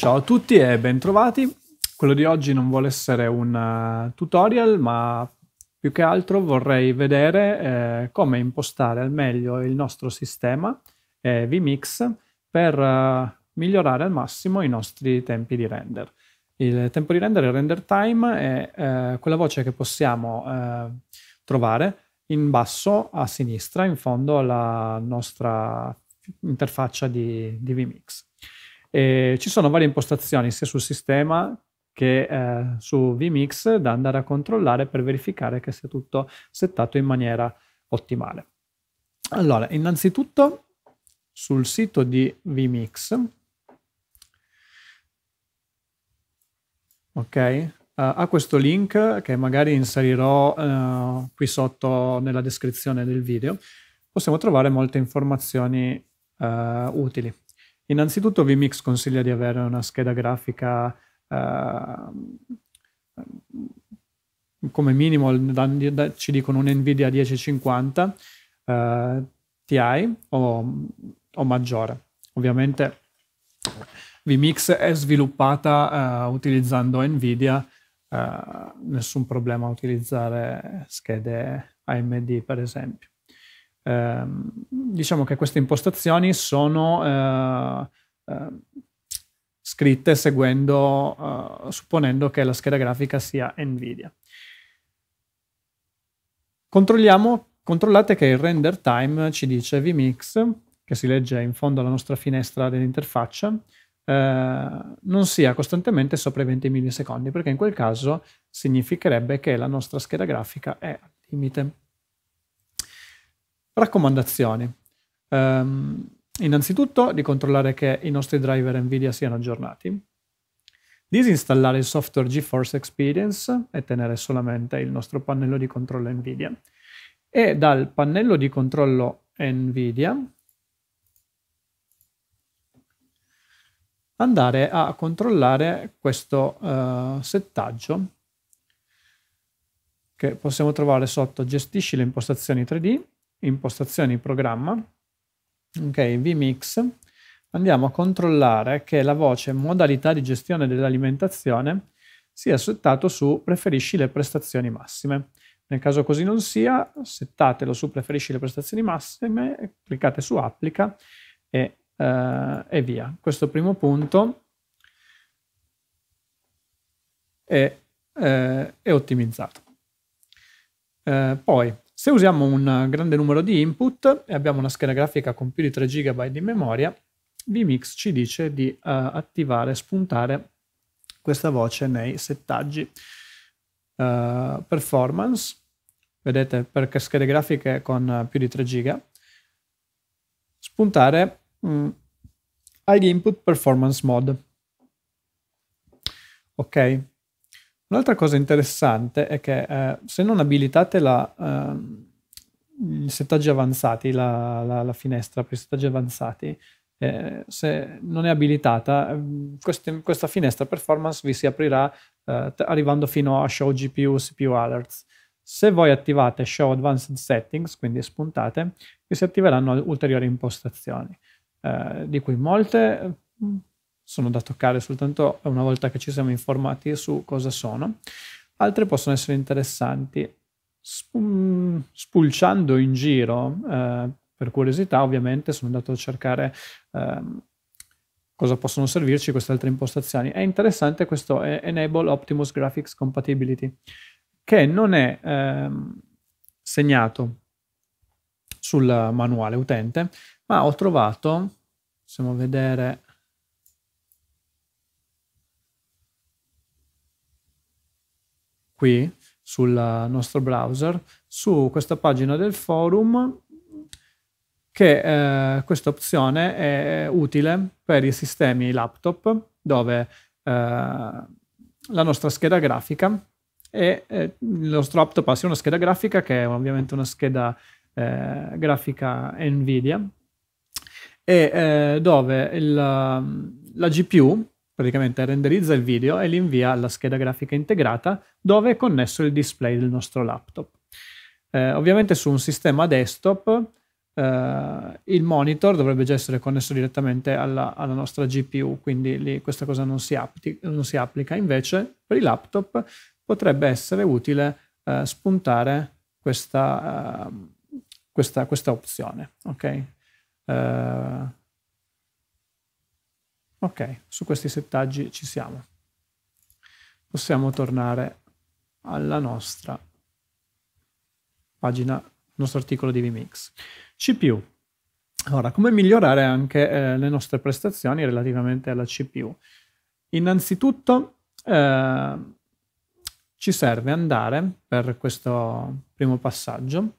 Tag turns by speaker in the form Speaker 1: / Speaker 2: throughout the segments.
Speaker 1: Ciao a tutti e bentrovati. Quello di oggi non vuole essere un eh, tutorial, ma più che altro vorrei vedere eh, come impostare al meglio il nostro sistema eh, vMix per eh, migliorare al massimo i nostri tempi di render. Il tempo di render, il render time, è eh, quella voce che possiamo eh, trovare in basso a sinistra, in fondo alla nostra interfaccia di, di vMix. E ci sono varie impostazioni sia sul sistema che eh, su vMix da andare a controllare per verificare che sia tutto settato in maniera ottimale. Allora, innanzitutto sul sito di vMix, ok? Uh, eh, a questo link che magari inserirò uh, qui sotto nella descrizione del video, possiamo trovare molte informazioni uh, utili. Innanzitutto VMix consiglia di avere una scheda grafica eh, come minimo, ci dicono un Nvidia 1050 eh, Ti o, o, maggiore. Ovviamente VMix è sviluppata eh, utilizzando Nvidia, eh, nessun problema a utilizzare schede AMD per esempio. Ehm, diciamo che queste impostazioni sono eh, eh, scritte seguendo, eh, supponendo che la scheda grafica sia NVIDIA. Controlliamo, controllate che il render time ci dice vmix, che si legge in fondo alla nostra finestra dell'interfaccia, Uh, non sia costantemente sopra i 20 millisecondi, perché in quel caso significherebbe che la nostra scheda grafica è al limite. Raccomandazioni. Um, innanzitutto di controllare che i nostri driver Nvidia siano aggiornati, disinstallare il software GeForce Experience e tenere solamente il nostro pannello di controllo Nvidia e dal pannello di controllo Nvidia andare a controllare questo uh, settaggio che possiamo trovare sotto gestisci le impostazioni 3D impostazioni programma, ok, vmix, andiamo a controllare che la voce modalità di gestione dell'alimentazione sia settato su preferisci le prestazioni massime. Nel caso così non sia, settatelo su preferisci le prestazioni massime, cliccate su applica e, eh, e via. Questo primo punto è, eh, è ottimizzato. Eh, poi se usiamo un grande numero di input e abbiamo una scheda grafica con più di 3 GB di memoria, vMix ci dice di uh, attivare, spuntare questa voce nei settaggi. Uh, performance, vedete per schede grafiche con più di 3 GB, spuntare mh, mm, ID input performance mode. Ok, Un'altra cosa interessante è che eh, se non abilitate la, eh, i settaggi avanzati, la, la, la finestra per i settaggi avanzati, eh, se non è abilitata, mm, queste, questa finestra performance vi si aprirà eh, arrivando fino a show GPU, CPU alerts. Se voi attivate show advanced settings, quindi spuntate, vi si attiveranno ulteriori impostazioni, eh, di cui molte mm, sono da toccare soltanto una volta che ci siamo informati su cosa sono. Altre possono essere interessanti. Mm, spulciando in giro, eh, per curiosità ovviamente, sono andato a cercare eh, cosa possono servirci queste altre impostazioni. È interessante questo è Enable Optimus Graphics Compatibility, che non è eh, segnato sul manuale utente, ma ho trovato, possiamo vedere qui sul nostro browser su questa pagina del forum che eh, questa opzione è utile per i sistemi laptop dove eh, la nostra scheda grafica e eh, il nostro laptop ha sia una scheda grafica che è ovviamente una scheda eh, grafica Nvidia e eh, dove il, la GPU praticamente renderizza il video e li invia alla scheda grafica integrata dove è connesso il display del nostro laptop. Eh, ovviamente su un sistema desktop eh, il monitor dovrebbe già essere connesso direttamente alla, alla nostra GPU, quindi lì questa cosa non si, apti, non si, applica. Invece per i laptop potrebbe essere utile eh, spuntare questa, ehm, questa, questa, opzione. Okay? Eh, Ok, su questi settaggi ci siamo. Possiamo tornare alla nostra pagina, nostro articolo di vMix. CPU. Allora, come migliorare anche eh, le nostre prestazioni relativamente alla CPU? Innanzitutto eh, ci serve andare per questo primo passaggio,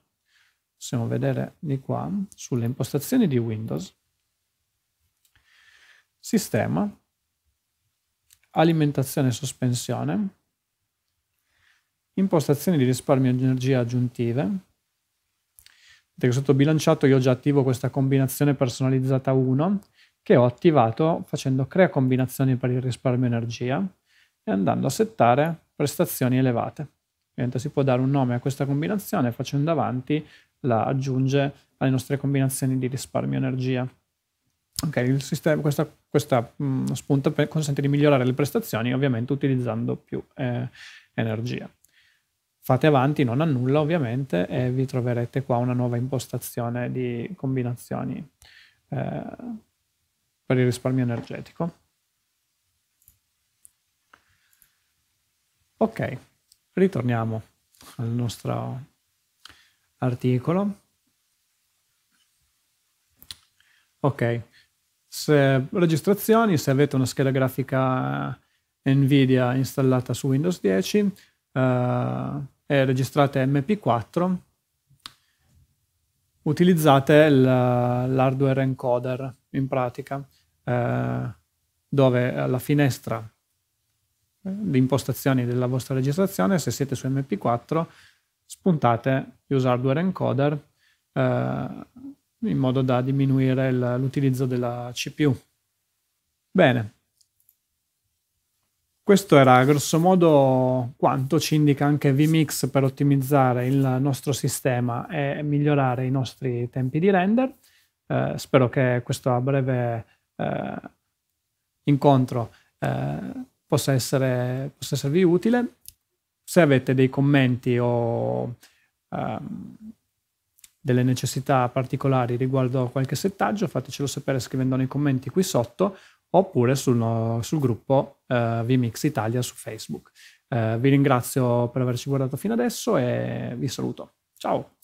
Speaker 1: possiamo vedere di qua, sulle impostazioni di Windows, sistema, alimentazione e sospensione, impostazioni di risparmio di energia aggiuntive. Vedete che sotto bilanciato io ho già attivo questa combinazione personalizzata 1 che ho attivato facendo crea combinazioni per il risparmio energia e andando a settare prestazioni elevate. Ovviamente si può dare un nome a questa combinazione facendo avanti la aggiunge alle nostre combinazioni di risparmio energia. Okay, sistema, questa, questa mh, mm, spunta consente di migliorare le prestazioni ovviamente utilizzando più eh, energia. Fate avanti, non annulla ovviamente e vi troverete qua una nuova impostazione di combinazioni eh, per il risparmio energetico. Ok, ritorniamo al nostro articolo. Ok, se, registrazioni, se avete una scheda grafica eh, Nvidia installata su Windows 10 eh, e registrate MP4, utilizzate l'hardware encoder in pratica, eh, dove alla finestra eh, di impostazioni della vostra registrazione, se siete su MP4, spuntate Use Hardware Encoder, eh, in modo da diminuire l'utilizzo della CPU. Bene, questo era grossomodo quanto ci indica anche vMix per ottimizzare il nostro sistema e migliorare i nostri tempi di render. Eh, spero che questo a breve eh, incontro eh, possa, essere, possa, esservi utile. Se avete dei commenti o ehm, delle necessità particolari riguardo a qualche settaggio, fatecelo sapere scrivendo nei commenti qui sotto oppure sul, sul gruppo eh, VMix Italia su Facebook. Eh, vi ringrazio per averci guardato fino adesso e vi saluto. Ciao!